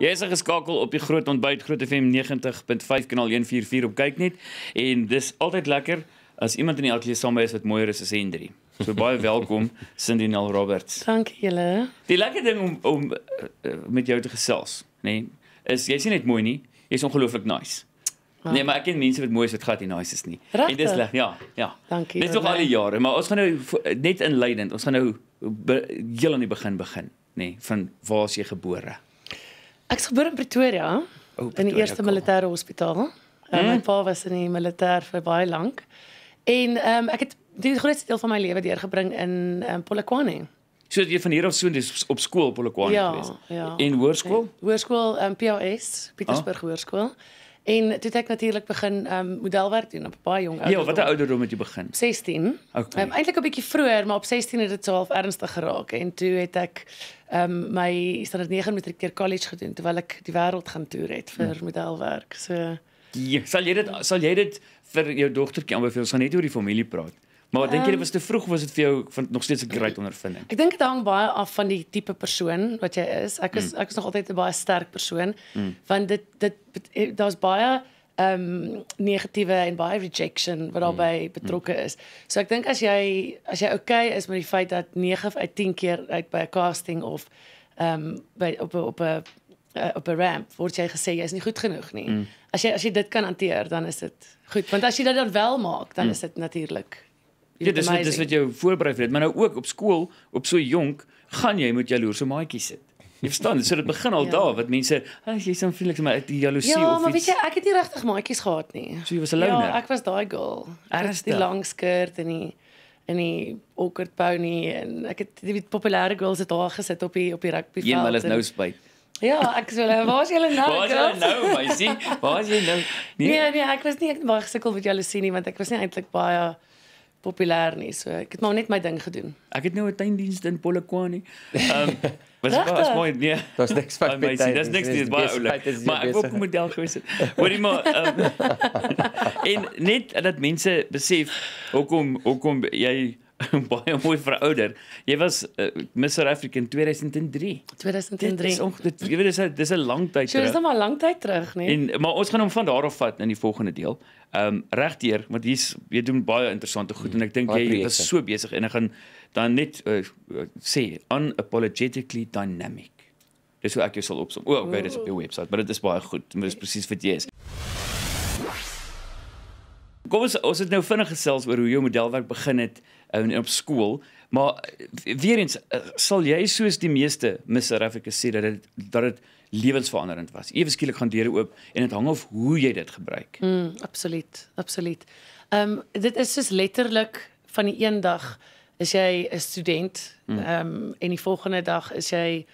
Jy is geskakel op die Groot Ontbyt Groot FM 90.5 kanaal 144 op kyk net en dis altyd lekker as iemand in die ateljee saam by is wat mooier is as Hendri. So baie welkom Cindy Nel Roberts. Dankie julle. Die lekker ding om om uh, met jou te gesels, nê, nee, is jy's nie net mooi nie, jy's ongelooflik nice. Ah. Nee, maar ek ken mense wat mooi is wat glad nie nice is nie. Rechte? En dis lekker, ja, ja. Dankie. Dis nog al die jare, maar ons gaan nou net inleidend, ons gaan nou heel aan die begin begin, nê, nee, van waar is jy gebore? Ek is gebore in Pretoria, oh, Pretoria in die eerste militêre hospitaal. Hmm. Uh, my pa was in die militêr vir baie lank. En ehm um, ek het die grootste deel van my lewe deurgebring in um, Polokwane. So jy van hier af soos op skool Polokwane ja, gewees. Ja. En hoërskool? Nee, hoërskool ehm um, PAS, Pietersburg ah. Hoërskool. En dit het natuurlik begin um modelwerk doen op baie jong ja, ouderdom. Ja, watter ouderdom het jy begin? 16. Okay. Um eintlik 'n bietjie vroeër, maar op 16 het dit so half ernstig geraak en toe het ek um my standaard 9 matriek keer college gedoen terwyl ek die wêreld gaan toer het vir hmm. modelwerk. So ja, sal jy dit sal jy dit vir jou dogtertjie aanbeveel? Ons gaan net oor die familie praat. Maar dink jy dit was te vroeg of was dit vir jou van nog steeds 'n great ondervinding? Ek dink dit hang baie af van die tipe persoon wat jy is. Ek is mm. ek is nog altyd 'n baie sterk persoon mm. want dit dit eh, daar's baie ehm um, negatiewe en baie rejection wat albei mm. mm. betrokke is. So ek dink as jy as jy okay is met die feit dat 9 uit 10 keer uit by 'n casting of ehm um, by op op 'n eh, op 'n ramp word jy gesê jy is nie goed genoeg nie. Mm. As jy as jy dit kan hanteer, dan is dit goed. Want as jy dit dan wel maak, dan mm. is dit natuurlik Ja, dis wat, dis wat jy voorberei vir dit, maar nou ook op skool op so jonk gaan jy met jaloerse maatjies sit. Jy verstaan, so dit begin al ja. daar wat mense, as jy sien Felix maar die jaloesie ja, of Ja, maar weet jy, ek het nie regtig maatjies gehad nie. So jy was 'n loner. Ja, ek was daai girl. Ernstig die lang skirt en die en die awkward pony en ek het die populêre girls het daar gesit op die op die rugbyveld. Ja, maar is nou spyt. Ja, ek sou hulle Waar is julle nou? Waar is julle nou, meisie? Waar is julle nou? Nee. nee, nee, ek was nie ek het baie gesukkel met jaloesie nie want ek was nie eintlik baie populêr nie. So ek het maar net my ding gedoen. Ek het nou 'n tuindiens in Polokwane. Ehm was dit was mooi nie. Dit's niks fak met tuin. Dit's niks nie baie oulik. Maar ek wou kom model gewees het. Hoorie maar ehm en net dat mense besef hoekom hoekom jy baie mooi verouder. Jy was uh, eh, Miss South Africa in 2003. 2003. Dis ongelooflik. Jy weet dis dis 'n lang tyd terug. Dis nog maar lang tyd terug, nee. En maar ons gaan hom van daar af vat in die volgende deel. Ehm um, regdeur, want hier's jy doen baie interessante goed en ek dink jy was so besig en ek gaan dan net uh, sê unapologetically dynamic. Dis hoe ek jou sal opsom. O, oh, okay, dis op die webwerf, maar dit is baie goed. Dit is presies wat jy is. Kom ons ons het nou vinnig gesels oor hoe jou modelwerk begin het en, en op skool. Maar eh, weer eens eh, sal jy soos die meeste Miss South Africa sê dat dit dat dit lewensveranderend was. Ewe skielik gaan deure oop en dit hang af hoe jy dit gebruik. Mm, absoluut, absoluut. Ehm um, dit is soos letterlik van die een dag is jy 'n student mm. ehm mm. um, en die volgende dag is jy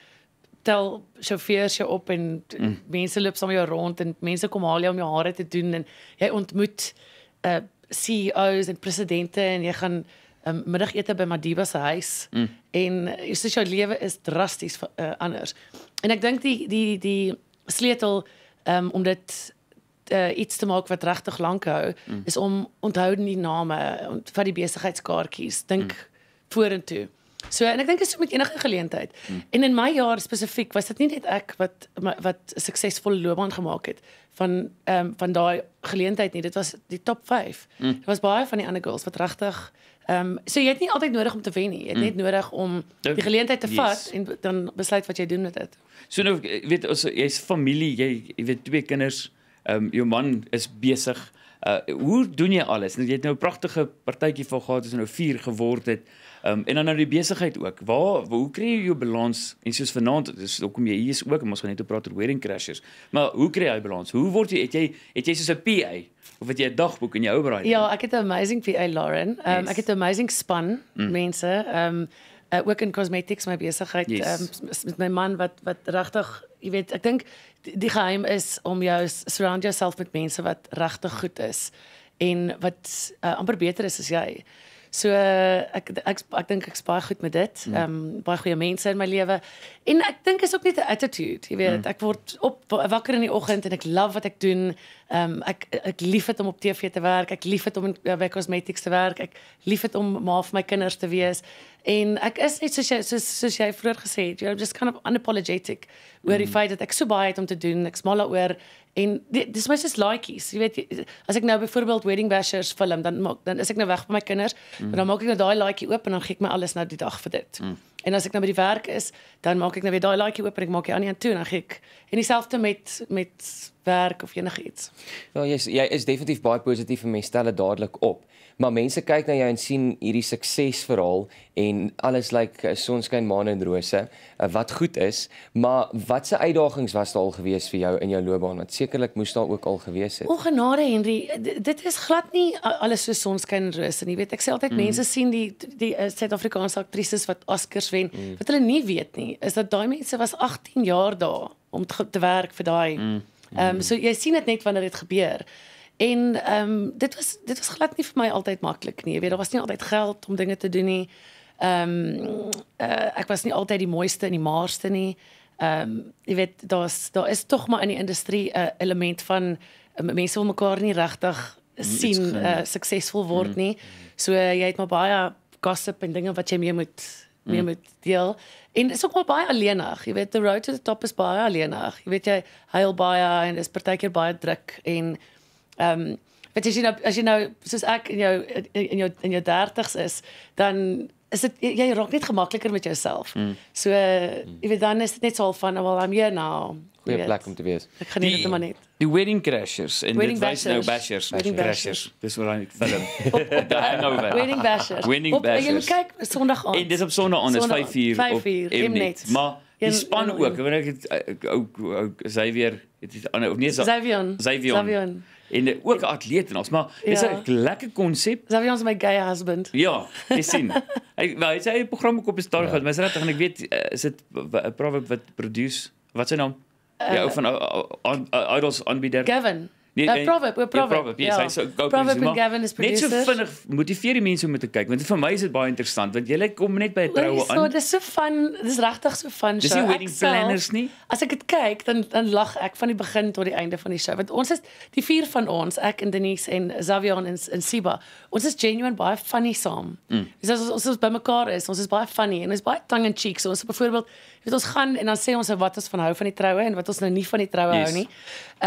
tel chauffeurs jou op en mm. mense loop saam jou rond en mense kom haal jou om jou hare te doen en jy ontmoet eh uh, CEOs en presidente en jy gaan um, middagete by Madiba se huis mm. en sy eh, se lewe is drasties uh, anders. En ek dink die die die sleutel um, om dit uh, iets te maak wat regtig lank hou mm. is om onthou die name en vir die besigheidskaartjies dink mm. vorentoe. So en ek dink dit is met enige geleentheid. Mm. En in my jaar spesifiek was dit nie net ek wat wat 'n suksesvolle loopbaan gemaak het van ehm um, van daai geleentheid nie. Dit was die top 5. Mm. Dit was baie van die ander girls wat regtig Ehm um, so jy het nie altyd nodig om te wen nie. Jy het mm. net nodig om die geleentheid te yes. vat en dan besluit wat jy doen met dit. So nou eh, weet ons jy's familie, jy jy weet twee kinders, ehm um, jou man is besig. Uh hoe doen jy alles? Jy het nou 'n pragtige partytjie van gehad, dis nou vier geword het. Um en dan nou die besigheid ook. Waar hoe kry jy jou balans? En soos vanaand, dis hoekom jy hier is ook, ons gaan net op praat oor wedding crashers. Maar hoe kry jy hy balans? Hoe word jy het jy het jy soos 'n PA of het jy 'n dagboek in jou oorbraai? Ja, ek het 'n amazing PA Lauren. Um yes. ek het 'n amazing span mm. mense. Um uh, ook in cosmetics my besigheid yes. um, met my man wat wat regtig, jy weet, ek dink die, die geheim is om jou surround yourself met mense wat regtig goed is en wat uh, amper beter is as jy. So uh, ek ek ek dink ek's baie goed met dit. Hmm. Ehm mm. um, baie goeie mense in my lewe. En ek dink is ook net 'n attitude, jy weet. Mm. Ek word op wakker in die oggend en ek love wat ek doen. Ehm um, ek ek lief dit om op TV te werk. Ek lief dit om in uh, by cosmetics te werk. Ek lief dit om ma vir my kinders te wees. En ek is net soos jy soos soos jy vroeër gesê het, you're just kind of unapologetic. Where if I that ek so baie het om te doen, ek smal daaroor en dis my soos laaitjies. Jy weet as ek nou byvoorbeeld wedding bashers film, dan maak dan is ek nou weg van my kinders, mm. dan maak ek nou daai laaitjie oop en dan gee ek my alles nou die dag vir dit. Mm. En as ek nou by die werk is, dan maak ek nou weer daai laaikie oop en ek maak die ander een toe en dan gee ek en dieselfde met met werk of enigiets. Ja, jy is, jy is definitief baie positief en mens stel dit dadelik op. Maar mense kyk na jou en sien hierdie suksesverhaal en alles lyk like eh, sonskyn, maan en rose, eh, wat goed is, maar watse uitdagings was daar al gewees vir jou in jou loopbaan? Want sekerlik moes daar ook al gewees het. Ongenade Henry, dit is glad nie alles so sonskyn en rose nie. Jy weet, ek sê altyd mm. mense sien die die eh, Suid-Afrikaanse aktrises wat Oscars wen, mm. wat hulle nie weet nie, is dat daai mense was 18 jaar daar om te, te werk vir daai. Mm. Ehm mm. um, so jy sien dit net wanneer dit gebeur. En ehm um, dit was dit was glad nie vir my altyd maklik nie. Jy weet, daar was nie altyd geld om dinge te doen nie. Ehm um, uh, ek was nie altyd die mooiste en die maarste nie. Ehm um, jy weet, daar's daar is tog maar in die industrie 'n uh, element van uh, mense wil mekaar nie regtig sien uh, suksesvol word mm. nie. So uh, jy het maar baie gossip en dinge wat jy mee moet mee mm. moet deel. En is ook maar baie alleenig. Jy weet, the road to the top is baie alleenig. Jy weet jy huil baie en is partykeer baie druk en Ehm um, want as jy nou as jy nou soos ek in jou in jou in jou 30s is, dan is dit jy, jy raak net gemakliker met jouself. Mm. So uh, mm. jy weet dan is dit net so al van well I'm here now. Goeie plek om te wees. Ek geniet dit maar net. Die wedding crashers en wedding dit wys nou bashers, wedding crashers. Dis wat hy film. Daar hang oor. Wedding bashers. Wedding bashers. Jy kyk Sondag aan. En dis op Sondag aan, dis 5:00 op 5:00 net. Maar die span ook, wanneer ek ou ou is hy weer, het hy ander ah, of nee, Zavion. Zavion. Zavion en eh, ook atleet en ons maar dis ja. 'n lekker konsep. Dis vir ons my gay husband. Ja, jy sien. Hy wel, hy sê hy program ook op die stadig, ja. maar sraat en ek weet eh, is dit 'n prof wat produce wat sy naam? Uh, ja, van uh, uh, uh, idols aanbieder. Gavin. Nee, uh, proverb, oh, proverb. Ja, proverb, yes, yeah. so, proverb en nee, ja. Gavin is producers. Net so vinnig motiveer die mense om te kyk, want vir my is dit baie interessant want jy lê kom net by 'n troue aan. Dis so fun, dis regtig so fun show. Dis nie wedding planners nie. As ek dit kyk, dan dan lag ek van die begin tot die einde van die show. Want ons is die vier van ons, ek en Denise en Xavier en en Siba. Ons is genuine baie funny saam. Mm. Dis as ons ons is by mekaar is, ons is baie funny en ons is baie tongue in cheek. So ons is byvoorbeeld weet ons gaan en dan sê ons nou wat ons van hou van die troue en wat ons nou nie van die troue yes. hou nie.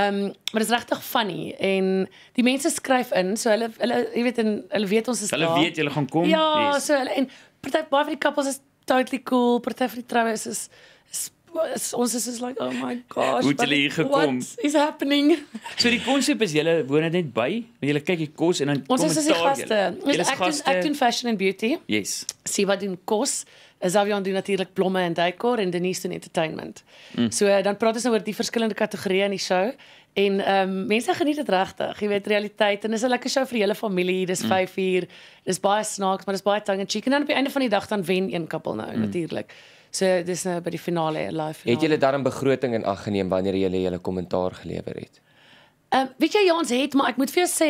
Ehm um, maar dit is regtig funny en die mense skryf in so hulle hulle jy weet en hulle weet ons is Hulle daar. weet jy gaan kom. Ja, yes. so hulle, en party baie van die couples is totally cool, party van die troues is, is ons is soos like oh my gosh hoe het julle hier gekom what is happening so die konsep is julle woon net by en julle kyk die kos en dan ons kom ons is die gaste ons is ek doen fashion and beauty yes sien wat doen kos is af en toe natuurlik blomme en dekor en Denise doen entertainment mm. so uh, dan praat ons nou oor die verskillende kategorieë in die show en ehm um, mense geniet dit regtig jy weet realiteit en is 'n lekker show vir die hele familie dis 5 mm. uur dis baie snaaks maar dis baie tongue and cheek en dan op die einde van die dag dan wen een koppel nou mm. natuurlik So dis nou by die finale live. Het julle dan 'n begroting in ag geneem wanneer julle julle kommentaar gelewer het? Ehm um, weet jy ja ons het maar ek moet vir jou sê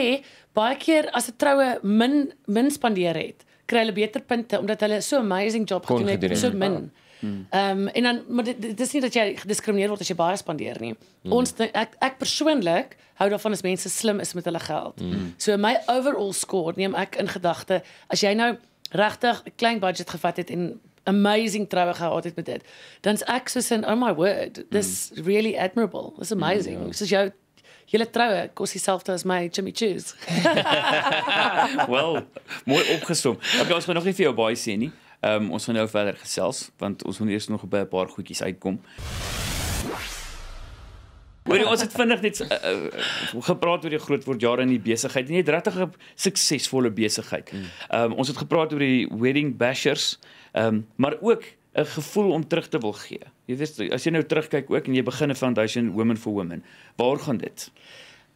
baie keer as 'n troue min min spandeer het, kry hulle beter punte omdat hulle so amazing job gedoen het so min. Ah. Hmm. Ehm um, en dan maar dit, dit is nie dat jy gediskrimineer word as jy baie spandeer nie. Mm. Ons ek ek persoonlik hou daarvan as mense slim is met hulle geld. Mm. So my overall score neem ek in gedagte as jy nou regtig 'n klein budget gevat het en amazing trouwe gehad het met dit. Dan's ek soos in oh my word, this mm. really admirable. This amazing. Mm, yeah. Ja. Soos jou Julle troue kos dieselfde as my Jimmy Choo's. well, mooi opgesom. Okay, ons gaan nog nie vir jou baie sê nie. Ehm um, ons gaan nou verder gesels want ons moet eers nog 'n paar goedjies uitkom. Hoor jy ons het vinnig net uh, uh, gepraat oor die groot word jare in die besigheid en net regtig 'n suksesvolle besigheid. Mm. Ehm um, ons het gepraat oor die wedding bashers, ehm um, maar ook 'n gevoel om terug te wil gee. Jy weet as jy nou terugkyk ook en jy begin 'n foundation women for women, waar gaan dit?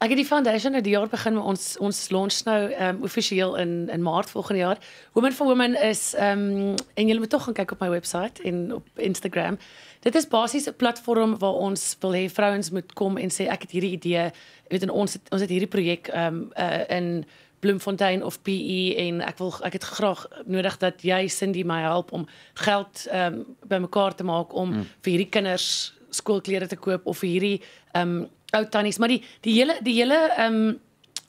Ek het die foundation nou die jaar begin met ons ons launch nou ehm um, amptelik in in Maart volgende jaar. Women for Women is ehm um, en julle moet tog gaan kyk op my webwerf en op Instagram. Dit is basies 'n platform waar ons wil hê vrouens moet kom en sê ek het hierdie idee. Jy weet ons het, ons het hierdie projek ehm um, uh, in Bloemfontein of PE en ek wil ek het graag nodig dat jy Cindy my help om geld ehm um, bymekaar te maak om mm. vir hierdie kinders skoolklere te koop of vir hierdie ehm um, ou tannies, maar die die hele die hele um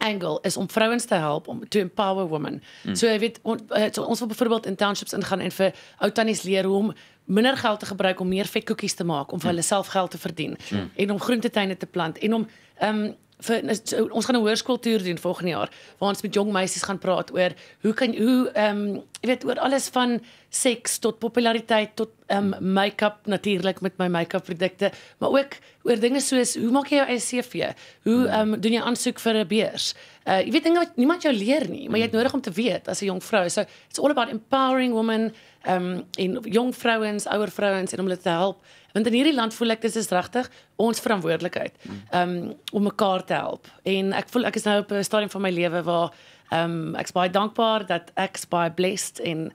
angle is om vrouens te help om to empower women. Mm. So jy weet on, uh, so ons wil byvoorbeeld internships ingaan en vir ou tannies leer hoe om minder geld te gebruik om meer vetkoekies te maak om vir hmm. hulle self geld te verdien mm. en om groentetuine te plant en om um vir nou, so, ons gaan 'n hoërskooltoer doen volgende jaar waar ons met jong meisies gaan praat oor hoe kan hoe um jy weet oor alles van seks tot populariteit tot um make-up natuurlik met my make-up produkte, maar ook oor dinge soos hoe maak jy jou eie CV? Hoe um doen jy aansoek vir 'n beurs? Uh jy weet dinge wat niemand jou leer nie, maar jy het hmm. nodig om te weet as 'n jong vrou. So it's all about empowering women um ehm, in jong vrouens, ouer vrouens en om hulle te help. Want in hierdie land voel ek dis is regtig ons verantwoordelikheid um om mekaar te help. En ek voel ek is nou op 'n stadium van my lewe waar Ehm um, ek's baie dankbaar dat ek's baie blessed en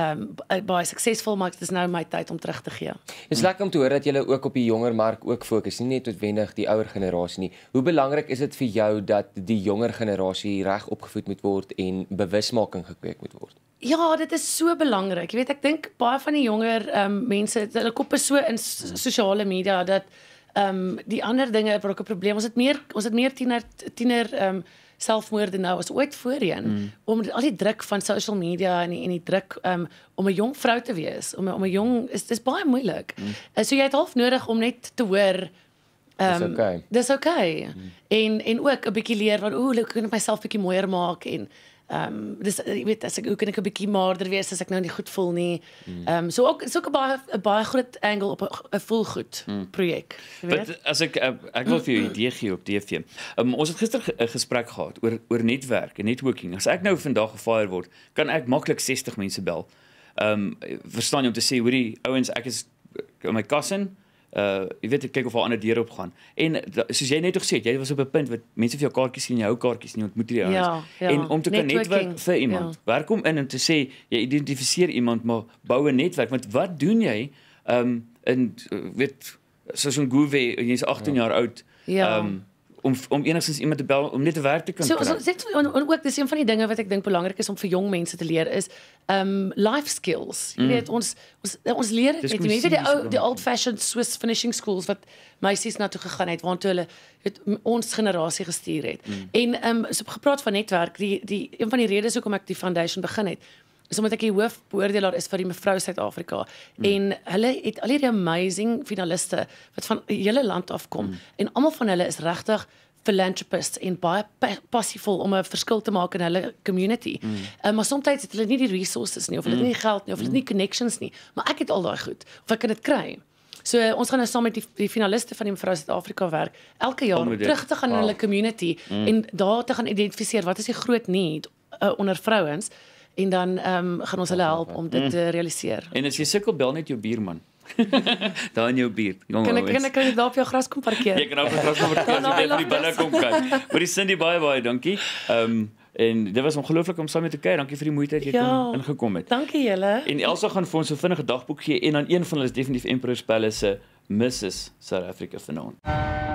ehm um, baie suksesvol maar dit is nou my tyd om terug te gee. Dit is lekker om te hoor dat jy ook op die jonger mark ook fokus, nie net noodwendig die ouer generasie nie. Hoe belangrik is dit vir jou dat die jonger generasie reg opgevoed moet word en bewusmaking gekweek moet word? Ja, dit is so belangrik. Jy weet, ek dink baie van die jonger ehm um, mense, hulle kop is so in hmm. sosiale media dat ehm um, die ander dinge wat ook 'n probleem is. Ons het meer ons het meer tiener tiener ehm um, selfmoorde nou as ooit voorheen mm. om al die druk van social media en die, en die druk um, om 'n jong vrou te wees, om om 'n jong is dis baie moeilik. Mm. Eh, so jy het half nodig om net te hoor Um, dis okay. Dis okay. Mm. En en ook 'n bietjie leer van ooh, hoe kan ek myself bietjie mooier maak en Ehm um, dis eh, jy weet as ek hoe kan ek 'n bietjie maarder wees as ek nou nie goed voel nie. Mm. Ehm um, so ook so 'n baie 'n baie groot angle op 'n voel goed mm. projek. Wat as ek eh, ek wil vir jou 'n idee gee op TV. Ehm um, ons het gister 'n ge gesprek gehad oor oor netwerk en networking. As ek nou vandag gefire word, kan ek maklik 60 mense bel. Ehm um, verstaan jy om te sê hoorie ouens, ek is in my kas in. Ehm uh jy weet kyk of daar ander deure op gaan. En da, soos jy net gesê het, jy was op 'n punt wat mense vir jou kaartjies sien, jou kaartjies nie ontmoet die ouens. Ja, ja. En om te kan netwerk vir iemand. Ja. Werk om in om te sê jy identifiseer iemand, maar bou 'n netwerk want wat doen jy um in uh, weet soos 'n Gouwe, jy's 18 ja. jaar oud. Ja. Um, om om enigstens iemand te bel om net te werk te kan kry. So dit so, en ook dis een van die dinge wat ek dink belangrik is om vir jong mense te leer is um life skills. Jy mm. weet ons ons ons leer dit net. Jy weet die ou die old fashioned Swiss finishing schools wat meisies na toe gegaan het waartoe hulle het ons generasie gestuur het. Mm. En um so gepraat van netwerk, die die een van die redes hoekom ek die foundation begin het so moet ek die hoofbeoordelaar is vir die mevrou Suid-Afrika mm. en hulle het al hierdie amazing finaliste wat van die hele land af kom mm. en almal van hulle is regtig philanthropists en baie passievol om 'n verskil te maak in hulle community. Mm. Um, maar soms het hulle nie die resources nie of hulle het mm. nie geld nie of hulle het mm. nie hmm. connections nie, maar ek het al daai goed of ek kan dit kry. So uh, ons gaan nou saam met die, die finaliste van die Mevrou Suid-Afrika werk elke jaar om terug te gaan wow. in hulle community mm. en daar te gaan identifiseer wat is die groot need uh, onder vrouens en dan ehm um, gaan ons hulle help om dit te mm. realiseer. En as jy sukkel bel net jou buurman. daar in jou buurt. Kan ek kan ek kan ek daar op jou gras kom parkeer? Jy kan op gras kom parkeer as jy by die binne kom kan. Maar die Cindy baie baie dankie. Ehm um, En dit was ongelooflik om saam met jou te kuier. Dankie vir die moeite wat jy ja, kom ingekom het. Dankie julle. En Elsa gaan vir ons 'n vinnige dagboek gee en dan een van hulle is definitief Emperor's Palace se Mrs South Africa vanaand. Uh.